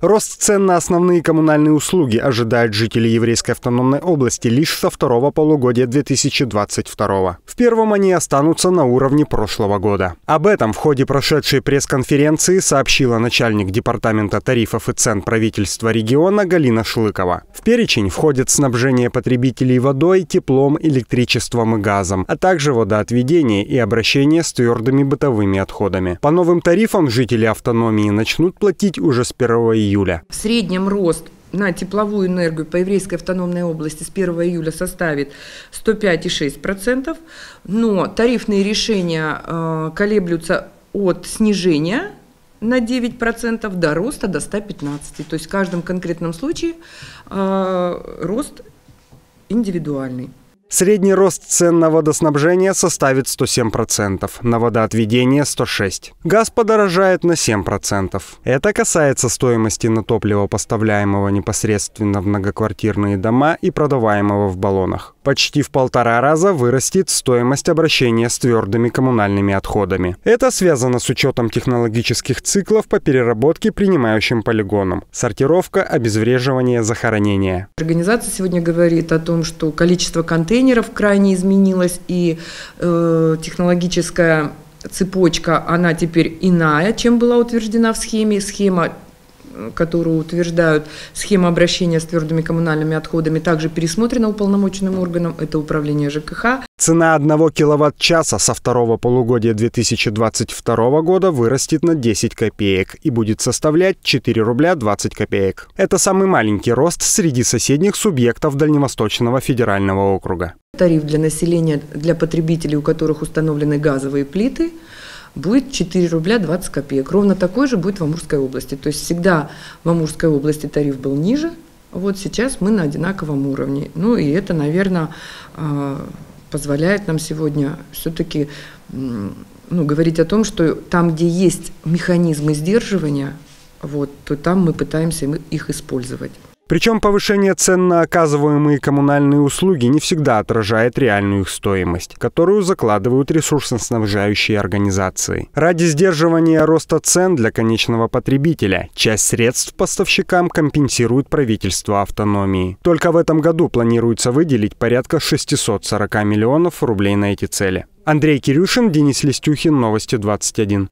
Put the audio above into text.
Рост цен на основные коммунальные услуги ожидает жители еврейской автономной области лишь со второго полугодия 2022. В первом они останутся на уровне прошлого года. Об этом в ходе прошедшей пресс-конференции сообщила начальник Департамента тарифов и цен правительства региона Галина Шлыкова. В перечень входят снабжение потребителей водой, теплом, электричеством и газом, а также водоотведение и обращение с твердыми бытовыми отходами. По новым тарифам жители автономии начнут платить уже с 1 июля. В среднем рост на тепловую энергию по еврейской автономной области с 1 июля составит 105,6%, но тарифные решения э, колеблются от снижения на 9% до роста до 115. То есть в каждом конкретном случае э, рост индивидуальный. Средний рост цен на водоснабжение составит 107%, на водоотведение 106%. Газ подорожает на 7%. Это касается стоимости на топливо, поставляемого непосредственно в многоквартирные дома и продаваемого в баллонах почти в полтора раза вырастет стоимость обращения с твердыми коммунальными отходами. Это связано с учетом технологических циклов по переработке принимающим полигоном. Сортировка, обезвреживание, захоронение. Организация сегодня говорит о том, что количество контейнеров крайне изменилось и э, технологическая цепочка, она теперь иная, чем была утверждена в схеме. Схема которую утверждают схема обращения с твердыми коммунальными отходами, также пересмотрена уполномоченным органом, это управление ЖКХ. Цена одного киловатт-часа со второго полугодия 2022 года вырастет на 10 копеек и будет составлять 4 рубля 20 копеек. Это самый маленький рост среди соседних субъектов Дальневосточного федерального округа. Тариф для населения, для потребителей, у которых установлены газовые плиты – будет 4 рубля 20 копеек. Ровно такой же будет в Амурской области. То есть всегда в Амурской области тариф был ниже, вот сейчас мы на одинаковом уровне. Ну и это, наверное, а, позволяет нам сегодня все-таки ну, говорить о том, что там, где есть механизмы сдерживания, вот, то там мы пытаемся их использовать. Причем повышение цен на оказываемые коммунальные услуги не всегда отражает реальную их стоимость, которую закладывают ресурсоснабжающие организации. Ради сдерживания роста цен для конечного потребителя часть средств поставщикам компенсирует правительство автономии. Только в этом году планируется выделить порядка 640 миллионов рублей на эти цели. Андрей Кирюшин, Денис Листюхин, Новости 21.